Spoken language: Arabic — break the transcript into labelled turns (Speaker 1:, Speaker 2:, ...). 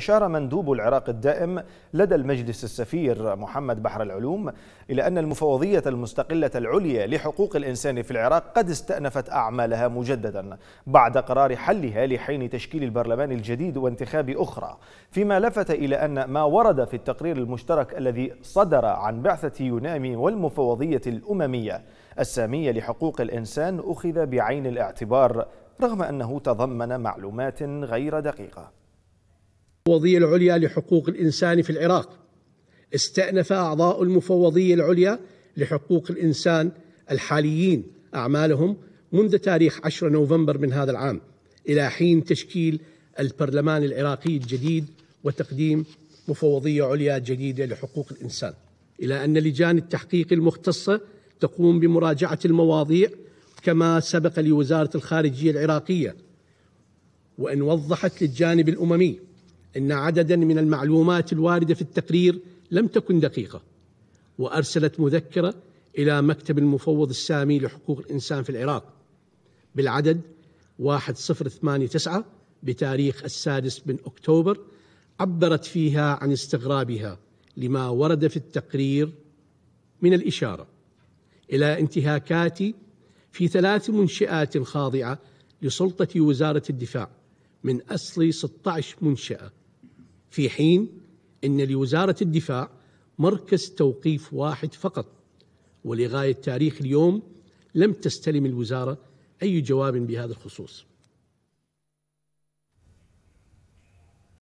Speaker 1: أشار مندوب العراق الدائم لدى المجلس السفير محمد بحر العلوم إلى أن المفوضية المستقلة العليا لحقوق الإنسان في العراق قد استأنفت أعمالها مجددا بعد قرار حلها لحين تشكيل البرلمان الجديد وانتخاب أخرى فيما لفت إلى أن ما ورد في التقرير المشترك الذي صدر عن بعثة يونامي والمفوضية الأممية السامية لحقوق الإنسان أخذ بعين الاعتبار رغم أنه تضمن معلومات غير دقيقة المفوضية العليا
Speaker 2: لحقوق الإنسان في العراق استأنف أعضاء المفوضية العليا لحقوق الإنسان الحاليين أعمالهم منذ تاريخ 10 نوفمبر من هذا العام إلى حين تشكيل البرلمان العراقي الجديد وتقديم مفوضية عليا جديدة لحقوق الإنسان إلى أن لجان التحقيق المختصة تقوم بمراجعة المواضيع كما سبق لوزارة الخارجية العراقية وإن وضحت للجانب الأممي إن عددا من المعلومات الواردة في التقرير لم تكن دقيقة وأرسلت مذكرة إلى مكتب المفوض السامي لحقوق الإنسان في العراق بالعدد 1089 بتاريخ السادس من أكتوبر عبرت فيها عن استغرابها لما ورد في التقرير من الإشارة إلى انتهاكات في ثلاث منشآت خاضعة لسلطة وزارة الدفاع من أصل 16 منشأة في حين أن لوزارة الدفاع مركز توقيف واحد فقط ولغاية تاريخ اليوم لم تستلم الوزارة أي جواب بهذا الخصوص